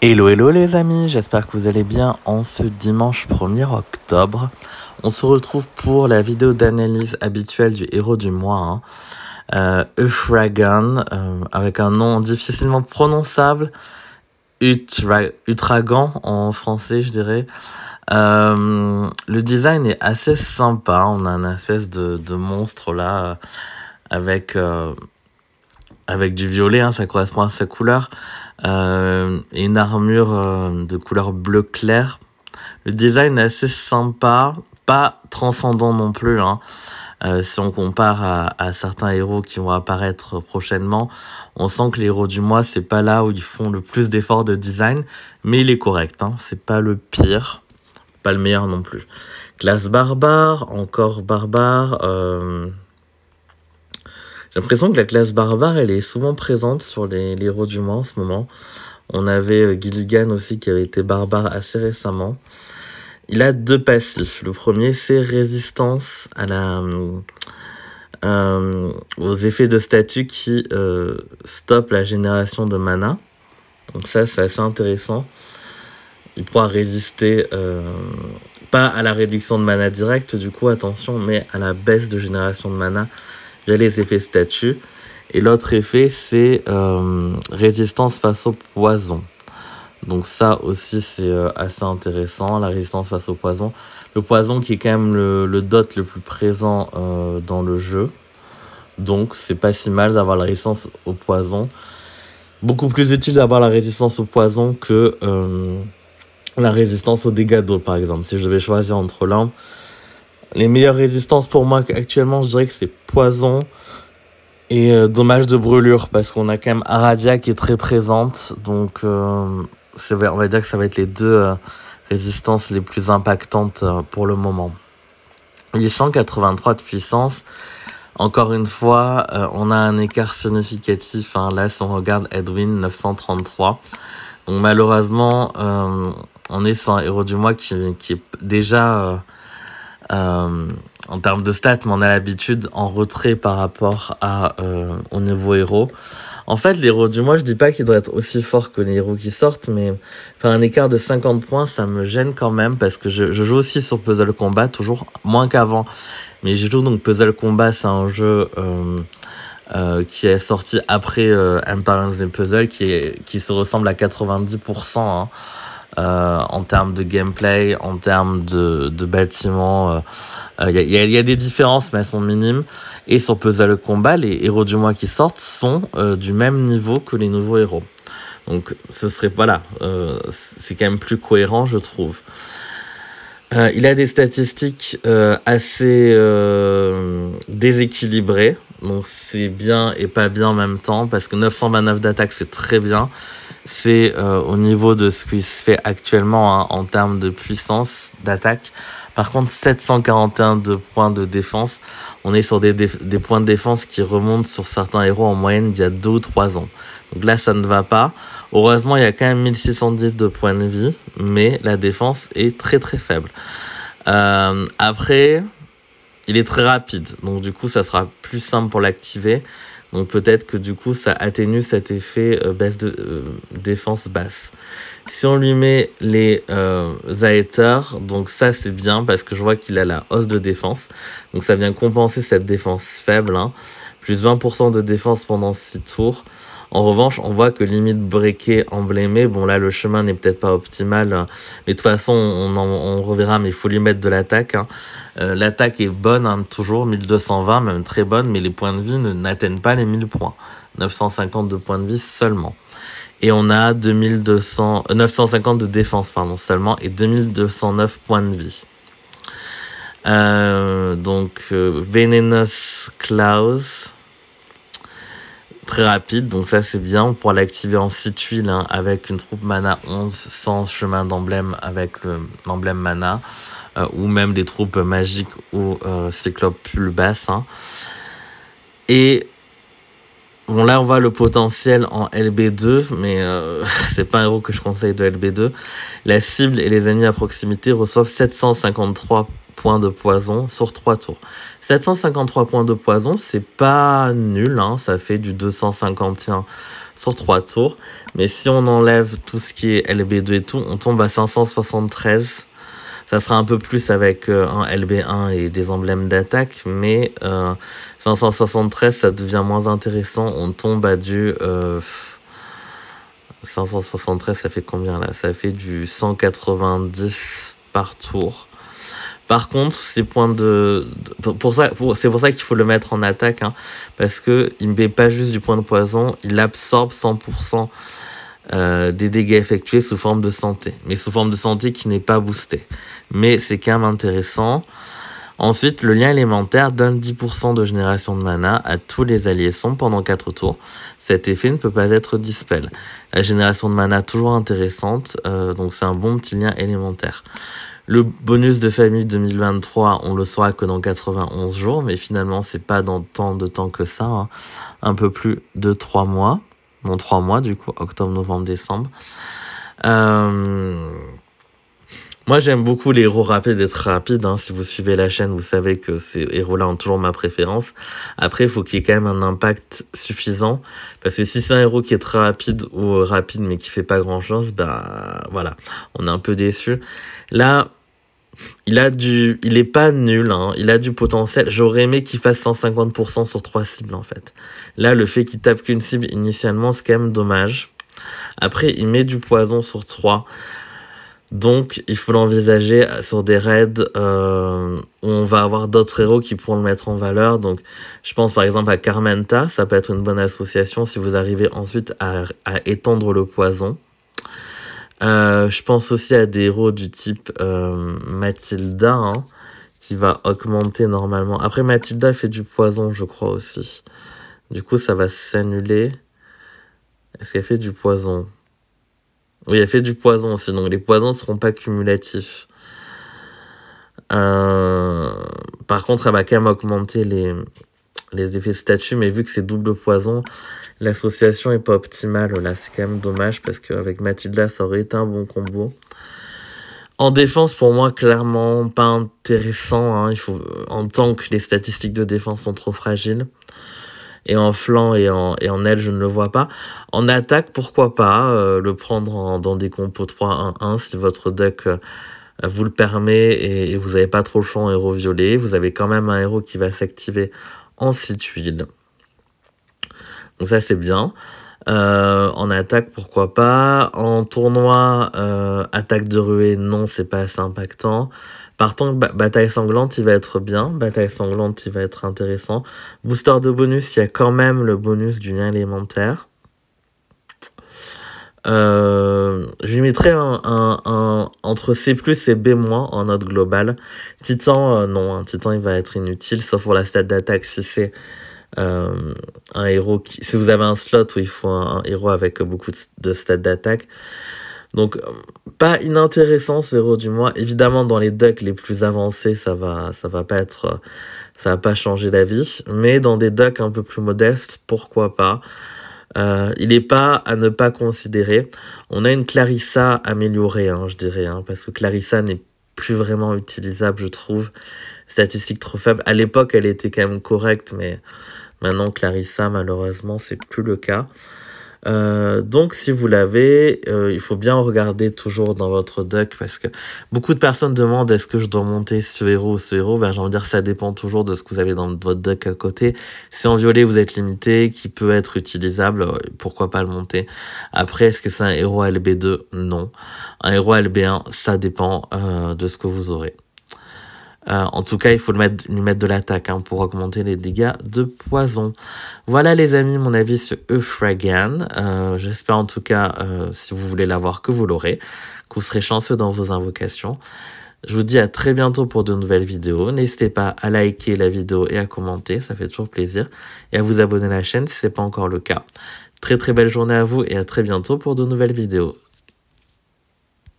Hello hello les amis, j'espère que vous allez bien en ce dimanche 1er octobre. On se retrouve pour la vidéo d'analyse habituelle du héros du mois, hein. euh, euh, avec un nom difficilement prononçable, Utragan en français je dirais. Euh, le design est assez sympa, on a un espèce de, monstre là, avec, avec du violet, hein, ça correspond à sa couleur. Euh, une armure euh, de couleur bleu clair. Le design est assez sympa, pas transcendant non plus. Hein. Euh, si on compare à, certains héros qui vont apparaître prochainement, on sent que les héros du mois, c'est pas là où ils font le plus d'efforts de design, mais il est correct, hein. c'est pas le pire, pas le meilleur non plus. Classe barbare, encore barbare, euh, j'ai l'impression que la classe barbare, elle est souvent présente sur les, héros du mois en ce moment. On avait euh, Gilligan aussi qui avait été barbare assez récemment. Il a deux passifs. Le premier, c'est résistance à la, euh, euh, aux effets de statut qui stoppent la génération de mana. Donc ça, c'est assez intéressant. Il pourra résister pas à la réduction de mana directe, du coup, attention, mais à la baisse de génération de mana les effets statut. Et l'autre effet, c'est euh, résistance face au poison. Donc ça aussi, c'est euh, assez intéressant, la résistance face au poison. Le poison qui est quand même le, dot le plus présent euh, dans le jeu. Donc c'est pas si mal d'avoir la résistance au poison. Beaucoup plus utile d'avoir la résistance au poison que la résistance aux dégâts d'eau, par exemple. Si je devais choisir entre l'un, les meilleures résistances pour moi actuellement, je dirais que c'est poison et euh, dommage de brûlure parce qu'on a quand même Aradia qui est très présente. Donc euh, on va dire que ça va être les deux euh, résistances les plus impactantes pour le moment. 183 de puissance. Encore une fois, on a un écart significatif. Hein. Là, si on regarde Edwin, 933. Donc malheureusement, on est sur un héros du mois qui, qui est déjà euh, en termes de stats, mais on a l'habitude en retrait par rapport à, euh, au niveau héros. En fait, les héros du mois, je dis pas qu'il doit être aussi fort que les héros qui sortent, mais enfin, un écart de 50 points, ça me gêne quand même parce que je, je joue aussi sur Puzzle Combat, toujours moins qu'avant. Mais je joue donc Puzzle Combat, c'est un jeu euh, euh, qui est sorti après euh, Empire and the Puzzle, qui, est, qui se ressemble à 90%. Hein. Euh, en termes de gameplay, en termes de, bâtiments. Il euh, euh, y a, des différences, mais elles sont minimes. Et sur Puzzle Combat, les héros du mois qui sortent sont du même niveau que les nouveaux héros. Donc ce serait, pas là. c'est quand même plus cohérent, je trouve. il a des statistiques assez déséquilibrées. Donc c'est bien et pas bien en même temps, parce que 929 d'attaque c'est très bien, c'est euh, au niveau de ce qui se fait actuellement hein, en termes de puissance d'attaque. Par contre, 741 de points de défense. On est sur des, points de défense qui remontent sur certains héros en moyenne d'il y a 2 ou 3 ans. Donc là, ça ne va pas. Heureusement, il y a quand même 1610 de points de vie, mais la défense est très très faible. Euh, après, il est très rapide, donc du coup, ça sera plus simple pour l'activer. Donc peut-être que du coup, ça atténue cet effet euh, baisse de, euh, défense basse. Si on lui met les euh, donc ça c'est bien parce que je vois qu'il a la hausse de défense. Donc ça vient compenser cette défense faible. Hein. Plus 20% de défense pendant 6 tours. En revanche, on voit que limite Briquet emblémé, bon là le chemin n'est peut-être pas optimal, hein. mais de toute façon on, reverra, mais il faut lui mettre de l'attaque. Hein. Euh, l'attaque est bonne, hein, toujours 1220, même très bonne, mais les points de vie n'atteignent pas les 1000 points. 950 points de vie seulement. Et on a 2200, 950 euh, de défense pardon, seulement et 2209 points de vie. Euh, donc Venenos Klaus, très rapide, donc ça c'est bien. pour l'activer en 6 tuiles hein, avec une troupe mana 11 sans chemin d'emblème avec l'emblème mana, euh, ou même des troupes magiques ou euh, cyclopes plus basses. Hein. Et bon là on voit le potentiel en LB2, mais euh, c'est pas un héros que je conseille de LB2. La cible et les ennemis à proximité reçoivent 753 points de poison sur 3 tours. 753 points de poison, c'est pas nul, hein, ça fait du 251 sur 3 tours. Mais si on enlève tout ce qui est LB2 et tout, on tombe à 573. Ça sera un peu plus avec euh, un LB1 et des emblèmes d'attaque, mais 573, euh, ça devient moins intéressant. On tombe à du... 573, euh, ça fait combien là Ça fait du 190 par tour. Par contre, ces points de, pour ça, c'est pour ça qu'il faut le mettre en attaque, hein, parce que il ne met pas juste du point de poison, il absorbe 100% euh, des dégâts effectués sous forme de santé, mais sous forme de santé qui n'est pas boostée. Mais c'est quand même intéressant. Ensuite, le lien élémentaire donne 10% de génération de mana à tous les alliés sont pendant 4 tours. Cet effet ne peut pas être dispel. La génération de mana toujours intéressante, euh, donc c'est un bon petit lien élémentaire. Le bonus de famille 2023, on le saura que dans 91 jours, mais finalement, c'est pas dans tant de temps que ça. Hein. Un peu plus de 3 mois. Non, 3 mois, du coup, octobre, novembre, décembre. Euh, moi, j'aime beaucoup les héros rapides d'être hein. Si vous suivez la chaîne, vous savez que ces héros-là ont toujours ma préférence. Après, il faut qu'il y ait quand même un impact suffisant. Parce que si c'est un héros qui est très rapide ou rapide mais qui fait pas grand-chose, bah voilà, on est un peu déçu. Là, il a du, il est pas nul, hein. il a du potentiel. J'aurais aimé qu'il fasse 150% sur trois cibles en fait. Là, le fait qu'il tape qu'une cible initialement, c'est quand même dommage. Après, il met du poison sur 3. Donc, il faut l'envisager sur des raids euh, où on va avoir d'autres héros qui pourront le mettre en valeur. Donc, je pense par exemple à Carmenta, ça peut être une bonne association si vous arrivez ensuite à étendre le poison. Euh, je pense aussi à des héros du type euh, Mathilda, hein, qui va augmenter normalement. Après, Mathilda fait du poison, je crois aussi. Du coup, ça va s'annuler. Est-ce qu'elle fait du poison Oui, elle fait du poison aussi, donc les poisons ne seront pas cumulatifs. Euh, par contre, elle va quand même augmenter les, les effets statuts, mais vu que c'est double poison, l'association est pas optimale. Là, c'est quand même dommage parce qu'avec Mathilda, ça aurait été un bon combo. En défense, pour moi, clairement pas intéressant. Hein. Il faut, en tant que les statistiques de défense sont trop fragiles. Et en flanc et en, et en aile, je ne le vois pas. En attaque, pourquoi pas euh, le prendre dans des compos 3-1-1 si votre deck euh, vous le permet et, vous n'avez pas trop le choix en héros violet. Vous avez quand même un héros qui va s'activer en 6 Donc ça c'est bien. Euh, en attaque, pourquoi pas. En tournoi, euh, attaque de ruée, non, c'est pas assez impactant. partant bataille sanglante, il va être bien. Bataille sanglante, il va être intéressant. Booster de bonus, il y a quand même le bonus du lien élémentaire. Euh, je je mettrais un, un, entre C+, et B- en note globale. Titan, euh, non, un hein, Titan il va être inutile, sauf pour la stat d'attaque si c'est euh, un héros Si vous avez un slot où il faut un, héros avec beaucoup de, de stats d'attaque. Donc, pas inintéressant ce héros du mois. Évidemment, dans les decks les plus avancés, ça va, ça va pas être, ça va pas changer la vie. Mais dans des decks un peu plus modestes, pourquoi pas. Euh, il n'est pas à ne pas considérer. On a une Clarissa améliorée, hein, je dirais, hein, parce que Clarissa n'est plus vraiment utilisable, je trouve. Statistique trop faible. À l'époque, elle était quand même correcte, mais maintenant, Clarissa, malheureusement, c'est plus le cas. Euh, donc, si vous l'avez, euh, il faut bien regarder toujours dans votre deck parce que beaucoup de personnes demandent est-ce que je dois monter ce héros ou ce héros Ben, j'ai envie de dire ça dépend toujours de ce que vous avez dans votre deck à côté. Si en violet vous êtes limité, qui peut être utilisable, euh, pourquoi pas le monter Après, est-ce que c'est un héros LB2 Non. Un héros LB1, ça dépend de ce que vous aurez. Euh, en tout cas, il faut le mettre, lui mettre de l'attaque hein, pour augmenter les dégâts de poison. Voilà les amis, mon avis sur Euphragan. Euh, j'espère en tout cas, euh, si vous voulez l'avoir, que vous l'aurez, que vous serez chanceux dans vos invocations. Je vous dis à très bientôt pour de nouvelles vidéos. N'hésitez pas à liker la vidéo et à commenter, ça fait toujours plaisir. Et à vous abonner à la chaîne si ce n'est pas encore le cas. Très très belle journée à vous et à très bientôt pour de nouvelles vidéos.